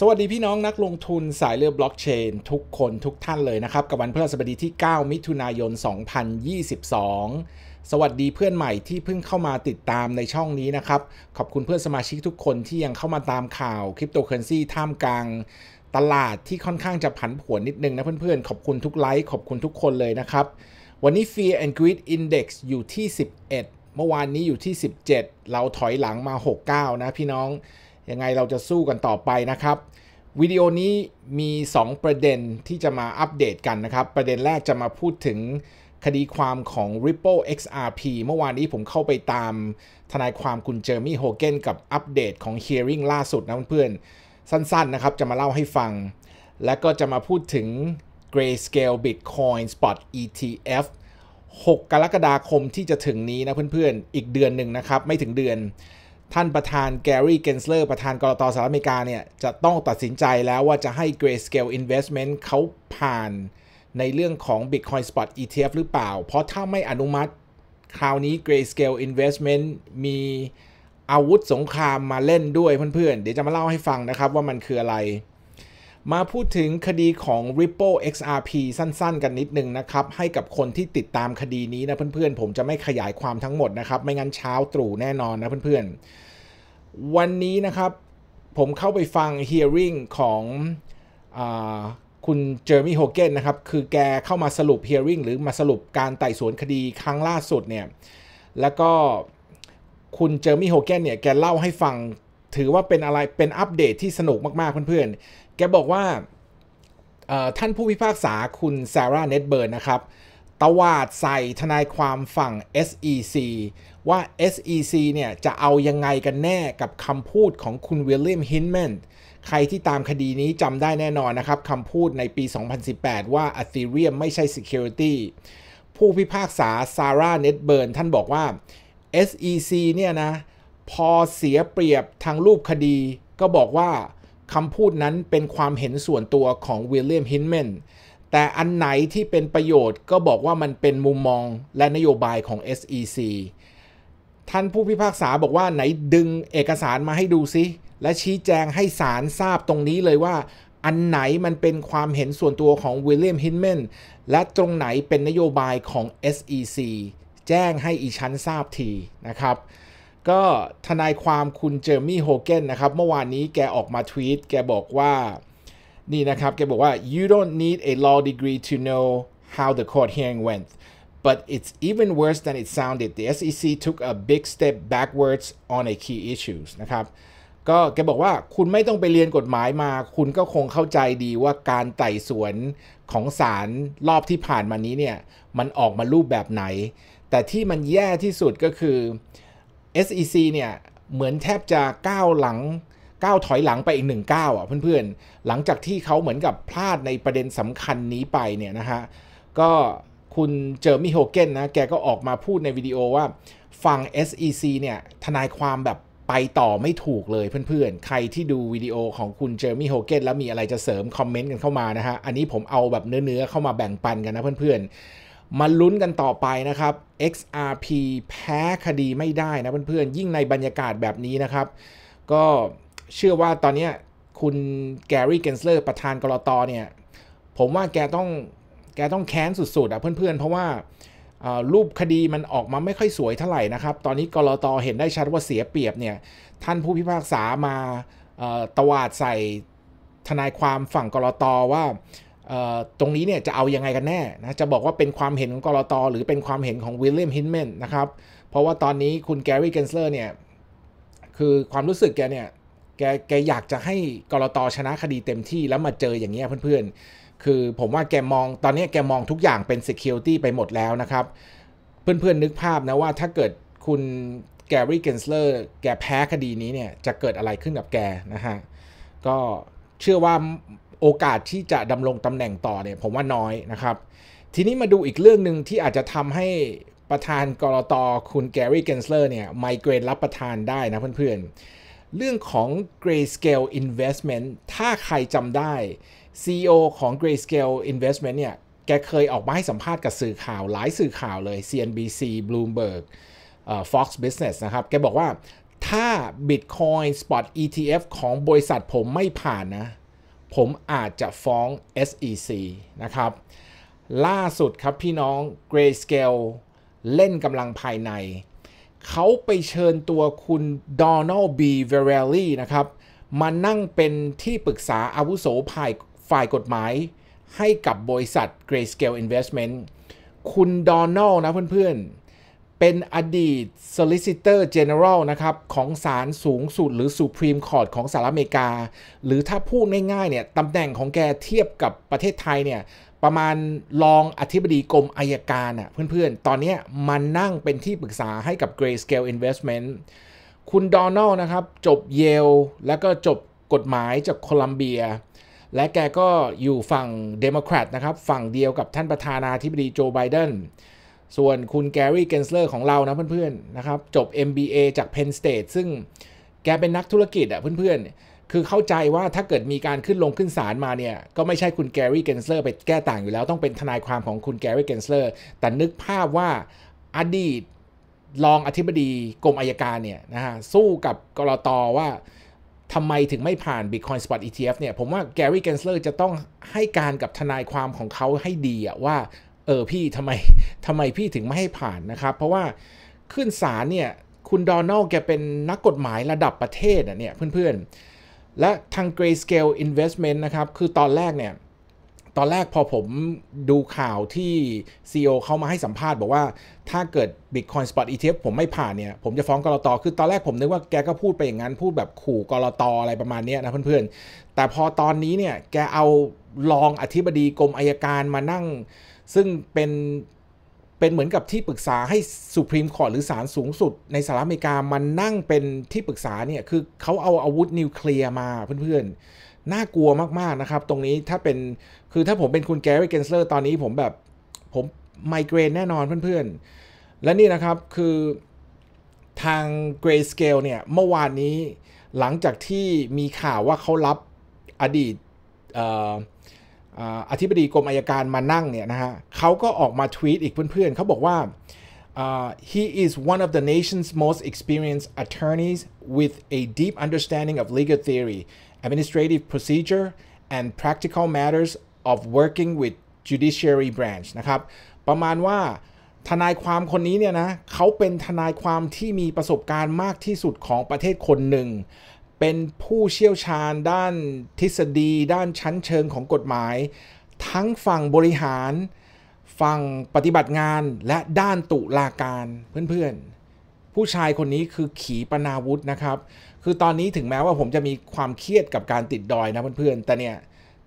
สวัสดีพี่น้องนักลงทุนสายเลือบล็อกเชนทุกคนทุกท่านเลยนะครับกับวันพฤหัสบดีที่ 9 มิถุนายน 2022 สวัสดีเพื่อนใหม่ที่เพิ่งเข้ามาติดตามในช่องนี้นะครับขอบคุณเพื่อนสมาชิกทุกคนที่ยังเข้ามาตามข่าวคริปโตเคอเรนซีท่ามกลางตลาดที่ค่อนข้างจะผันผวนนิดนึงนะเพื่อนๆขอบคุณทุกไลค์ขอบคุณทุกคนเลยนะครับวันนี้ Fear and Greed Index อยู่ที่ 11 เมื่อวานนี้อยู่ที่ 17เราถอยหลังมา69นะพี่น้องยังไงเราจะสู้กันต่อไปนะครับ วิดีโอนี้มี 2 ประเด็นที่จะมาอัปเดตกันนะครับ ประเด็นแรกจะมาพูดถึงคดีความของ Ripple XRP เมื่อวานนี้ผมเข้าไปตามทนายความคุณเจอร์มี่โฮเกนกับอัปเดตของ Hearing ล่าสุดนะเพื่อนๆสั้นๆนะครับจะมาเล่าให้ฟัง และก็จะมาพูดถึง Grayscale Bitcoin Spot ETF 6 กรกฎาคมที่จะถึงนี้นะเพื่อนๆ อีกเดือนหนึ่งนะครับ ไม่ถึงเดือนท่านประธานแกรี่เกนสเลอร์ประธานกรตสหรัฐอเมริกาเนี่ยจะต้องตัดสินใจแล้วว่าจะให้ Grayscale Investment เขาผ่าน ในเรื่องของ Bitcoin Spot ETF หรือเปล่า เพราะถ้าไม่อนุมัติคราวนี้ Grayscale Investment มีอาวุธสงครามมาเล่นด้วยเพื่อนๆ เดี๋ยวจะมาเล่าให้ฟังนะครับว่ามันคืออะไรมาพูดถึงคดีของ Ripple XRP สั้นๆ กันนิดนึงนะครับ ให้กับคนที่ติดตามคดีนี้นะเพื่อนๆ ผมจะไม่ขยายความทั้งหมดนะครับ ไม่งั้นเช้าตรู่แน่นอนนะเพื่อนๆ วันนี้นะครับ ผมเข้าไปฟัง hearing ของอคุณเจอร์มี่โฮเกนนะครับ คือแกเข้ามาสรุป hearing หรือมาสรุปการไต่สวนคดีครั้งล่าสุดเนี่ยแล้วก็คุณเจอร์มี่โฮเกนเนี่ยแกเล่าให้ฟังถือว่าเป็นอะไรเป็นอัปเดตที่สนุกมาก ๆ เพื่อน ๆ แกบอกว่า ท่านผู้พิพากษาคุณซาร่าเน็ตเบิร์นนะครับตวาดใส่ทนายความฝั่ง SEC ว่า SEC เนี่ย จะเอายังไงกันแน่กับคำพูดของคุณวิลเลียมฮินแมนใครที่ตามคดีนี้จำได้แน่นอนนะครับคำพูดในปี 2018 ว่า Ethereum ไม่ใช่ Security ผู้พิพากษาซาร่าเน็ตเบิร์นท่านบอกว่า SEC เนี่ยนะพอเสียเปรียบทางรูปคดี ก็บอกว่าคำพูดนั้นเป็นความเห็นส่วนตัวของวิลเลียมฮินแมนแต่อันไหนที่เป็นประโยชน์ก็บอกว่ามันเป็นมุมมองและนโยบายของ SEC ท่านผู้พิพากษาบอกว่าไหนดึงเอกสารมาให้ดูซิ และชี้แจงให้ศาลทราบตรงนี้เลยว่า อันไหนมันเป็นความเห็นส่วนตัวของวิลเลียมฮินแมนและตรงไหนเป็นนโยบายของ SEC แจ้งให้อีชั้นทราบทีนะครับก็ทนายความคุณเจอร์มี่โฮเกนนะครับ เมื่อวานนี้แกออกมาทวีตแกบอกว่า นี่นะครับแกบอกว่า you don't need a law degree to know how the court hearing went but it's even worse than it sounded the SEC took a big step backwards on a key issues นะครับก็แกบอกว่าคุณไม่ต้องไปเรียนกฎหมายมา คุณก็คงเข้าใจดีว่าการไต่สวนของศาลรอบที่ผ่านมานี้เนี่ย มันออกมารูปแบบไหน แต่ที่มันแย่ที่สุดก็คือ SEC เนี่ย เหมือนแทบจะก้าวหลังก้าวถอยหลังไปอีกหนึ่งก้าวอ่ะเพื่อนๆ หลังจากที่เขาเหมือนกับพลาดในประเด็นสำคัญนี้ไปเนี่ยนะฮะ ก็คุณเจอร์มี่โฮเกนนะแกก็ออกมาพูดในวิดีโอว่าฝั่ง SEC เนี่ยทนายความแบบไปต่อไม่ถูกเลยเพื่อนๆ ใครที่ดูวิดีโอของคุณเจอร์มี่โฮเกนแล้วมีอะไรจะเสริมคอมเมนต์กันเข้ามานะฮะ อันนี้ผมเอาแบบเนื้อๆเข้ามาแบ่งปันกันนะเพื่อนๆมาลุ้นกันต่อไปนะครับ XRP แพ้คดีไม่ได้นะเพื่อนๆ ยิ่งในบรรยากาศแบบนี้นะครับ ก็เชื่อว่าตอนนี้คุณแกรี่เกนเซอร์ ประธานกรอตเนี่ย ผมว่าแกต้องแกต้องแค้นสุดๆอ่ะเพื่อนๆ เพราะว่ารูปคดีมันออกมาไม่ค่อยสวยเท่าไหร่นะครับ ตอนนี้กรอตเห็นได้ชัดว่าเสียเปรียบเนี่ย ท่านผู้พิพากษามาตวาดใส่ทนายความฝั่งกรอตว่าตรงนี้เนี่ยจะเอายังไงกันแน่นะจะบอกว่าเป็นความเห็นของกรตหรือเป็นความเห็นของวิลเลียมฮินแมนนะครับเพราะว่าตอนนี้คุณแกรี่เกนเซอร์เนี่ยคือความรู้สึกแกเนี่ยแกแกอยากจะให้กรตชนะคดีเต็มที่แล้วมาเจออย่างเงี้ยเพื่อน ๆ คือผมว่าแกมองตอนนี้แกมองทุกอย่างเป็น Security ไปหมดแล้วนะครับเพื่อนๆนึกภาพนะว่าถ้าเกิดคุณแกรี่เกนเซอร์แกแพ้คดีนี้เนี่ยจะเกิดอะไรขึ้นกับแกนะฮะก็เชื่อว่าโอกาสที่จะดำรงตำแหน่งต่อเนี่ย ผมว่าน้อยนะครับ ทีนี้มาดูอีกเรื่องหนึ่งที่อาจจะทำให้ประธานกรตคุณแกรี่เกนเซอร์เนี่ยไมเกรนรับประธานได้นะเพื่อนๆเรื่องของ Grayscale Investment ถ้าใครจำได้ CEO ของ Grayscale Investment เนี่ย แกเคยออกมาให้สัมภาษณ์กับสื่อข่าวหลายสื่อข่าวเลย CNBC Bloomberg Fox Business นะครับแกบอกว่าถ้า Bitcoin Spot ETF ของบริษัทผมไม่ผ่านนะผมอาจจะฟ้อง SEC นะครับ ล่าสุดครับพี่น้อง Grayscale เล่นกำลังภายใน เขาไปเชิญตัวคุณดอน a ล d B. เวเรลลี่นะครับ มานั่งเป็นที่ปรึกษาอาวุโสภายฝ่ายกฎหมาย ให้กับบริษัท Grayscale Investment คุณดอนน l d นะเพื่อนๆเป็นอดีต Solicitor General นะครับของศาลสูงสุดหรือ Supreme Court ของสหรัฐอเมริกา หรือถ้าพูดง่ายๆเนี่ยตำแหน่งของแกเทียบกับประเทศไทยเนี่ยประมาณรองอธิบดีกรมอายการอ่ะเพื่อนๆ ตอนนี้มันนั่งเป็นที่ปรึกษาให้กับ Grayscale Investment คุณดอนัลนะครับจบเยลแล้วก็จบกฎหมายจากโคลัมเบีย และแกก็อยู่ฝั่งเดโมแครตนะครับฝั่งเดียวกับท่านประธานาธิบดีโจไบเดนส่วนคุณแกรี่เกนเซอร์ของเรานะเพื่อนๆนะครับจบ MBA จาก Penn State ซึ่งแกเป็นนักธุรกิจอะเพื่อนๆ คือเข้าใจว่าถ้าเกิดมีการขึ้นลงขึ้นศาลมาเนี่ยก็ไม่ใช่คุณแกรี่เกนเซอร์ไปแก้ต่างอยู่แล้วต้องเป็นทนายความของคุณแกรี่เกนเซอร์แต่นึกภาพว่าอดีตรองอธิบดีกรมอายการเนี่ยนะฮะสู้กับกรตว่าทำไมถึงไม่ผ่าน Bitcoin Spot ETF เนี่ย ผมว่าแกรี่เกนเซอร์จะต้องให้การกับทนายความของเขาให้ดีอะว่าเออพี่ทำไมทำไมพี่ถึงไม่ให้ผ่านนะครับ เพราะว่าขึ้นศาลเนี่ย คุณดอนัลแกเป็นนักกฎหมายระดับประเทศอ่ะเนี่ยเพื่อนๆ และทาง Grayscale Investment นะครับคือตอนแรกเนี่ย ตอนแรกพอผมดูข่าวที่ CEO เขามาให้สัมภาษณ์บอกว่าถ้าเกิด Bitcoin Spot ETF ผมไม่ผ่านเนี่ย ผมจะฟ้องกรตคือตอนแรกผมนึกว่าแกก็พูดไปอย่างนั้น พูดแบบขู่กรตออะไรประมาณนี้นะเพื่อนๆ แต่พอตอนนี้เนี่ยแกเอารองอธิบดีกรมอายการมานั่งซึ่งเป็นเป็นเหมือนกับที่ปรึกษาให้สุพรีมคอร์หรือศาลสูงสุดในสหรัฐอเมริกามันนั่งเป็นที่ปรึกษาเนี่ย คือเขาเอาอาวุธนิวเคลียร์มาเพื่อนๆ น่ากลัวมากๆนะครับตรงนี้ถ้าเป็นคือถ้าผมเป็นคุณแกรี่เกนเซอร์ตอนนี้ผมแบบผมไมเกรนแน่นอนเพื่อนๆ และนี่นะครับคือทาง Gray Scale เนี่ยเมื่อวานนี้หลังจากที่มีข่าวว่าเขารับอดีตอธิบดีกรมอายการมานั่งเนี่ยนะฮะเขาก็ออกมาทวีตอีกเพื่อนๆเขาบอกว่า Uh, he is one of the nation's most experienced attorneys with a deep understanding of legal theory, administrative procedure, and practical matters of working with judiciary branch นะครับประมาณว่าทนายความคนนี้เนี่ยนะเขาเป็นทนายความที่มีประสบการณ์มากที่สุดของประเทศคนหนึ่งเป็นผู้เชี่ยวชาญ ด้านทฤษฎี ด้านชั้นเชิงของกฎหมาย ทั้งฝั่งบริหารฝั่งปฏิบัติงานและด้านตุลาการ เพื่อนๆ ผู้ชายคนนี้คือขีปนาวุธนะครับ คือตอนนี้ถึงแม้ว่าผมจะมีความเครียดกับการติดดอยนะเพื่อนๆ แต่เนี่ย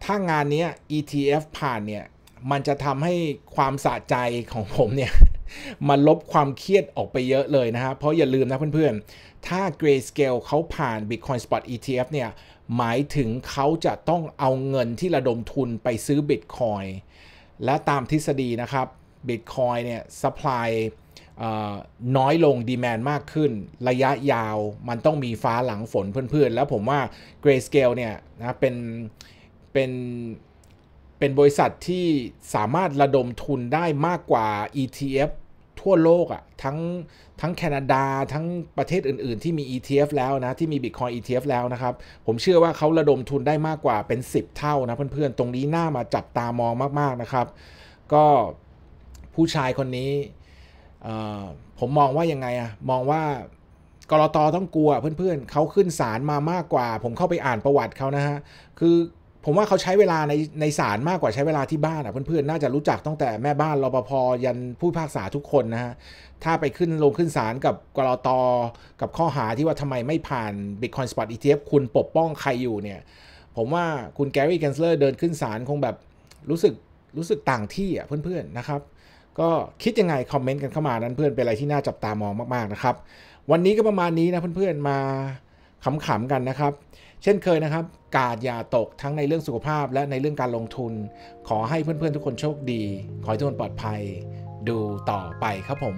ถ้างานนี้ ETF ผ่านเนี่ย มันจะทำให้ความสะใจของผมเนี่ยมาลบความเครียดออกไปเยอะเลยนะฮะ เพราะอย่าลืมนะเพื่อนๆ ถ้า Grayscale เขาผ่าน Bitcoin Spot ETF เนี่ย หมายถึงเขาจะต้องเอาเงินที่ระดมทุนไปซื้อ Bitcoin และตามทฤษฎีนะครับ Bitcoin เนี่ยสป l y น้อยลงดีแมนมากขึ้น ระยะยาวมันต้องมีฟ้าหลังฝนเพื่อน ๆ แล้วผมว่า Grayscale เนี่ยนะ เป็น เป็น เป็นบริษัทที่สามารถระดมทุนได้มากกว่า ETF ทั่วโลกอะ่ะทั้งทั้งแคนาดาทั้งประเทศอื่นๆ ที่มี ETF แล้วนะ ที่มี Bitcoin ETF แล้วนะครับผมเชื่อว่าเขาระดมทุนได้มากกว่าเป็น 10 เท่านะเพื่อนๆ ตรงนี้น่ามาจับตามองมากๆนะครับ ก็ผู้ชายคนนี้ผมมองว่ายังไงอะมองว่ากรตต้องกลัวเพื่อนๆ เขาขึ้นศาลมามากกว่าผมเข้าไปอ่านประวัติเขานะฮะ คือผมว่าเขาใช้เวลาในในศาลมากกว่าใช้เวลาที่บ้านอ่ะ เพื่อนๆน่าจะรู้จักตั้งแต่แม่บ้านรปภยันผู้พากษาทุกคนนะฮะ ถ้าไปขึ้นลงขึ้นศาลกับกรอตอกับข้อหาที่ว่าทำไมไม่ผ่าน Bitcoin Spot ETF คุณปกป้องใครอยู่เนี่ย ผมว่าคุณแกรี่แกนเซอร์เดินขึ้นศาลคงแบบรู้สึก รู้สึกต่างที่อ่ะเพื่อนๆนะครับ ก็คิดยังไงคอมเมนต์กันเข้ามานั้นเพื่อนเป็นอะไรที่น่าจับตามองมากๆนะครับ วันนี้ก็ประมาณนี้นะเพื่อนๆมาขำๆกันนะครับ เช่นเคยนะครับ กาดอย่าตกทั้งในเรื่องสุขภาพและในเรื่องการลงทุน ขอให้เพื่อนๆทุกคนโชคดี ขอให้ทุกคนปลอดภัย ดูต่อไปครับผม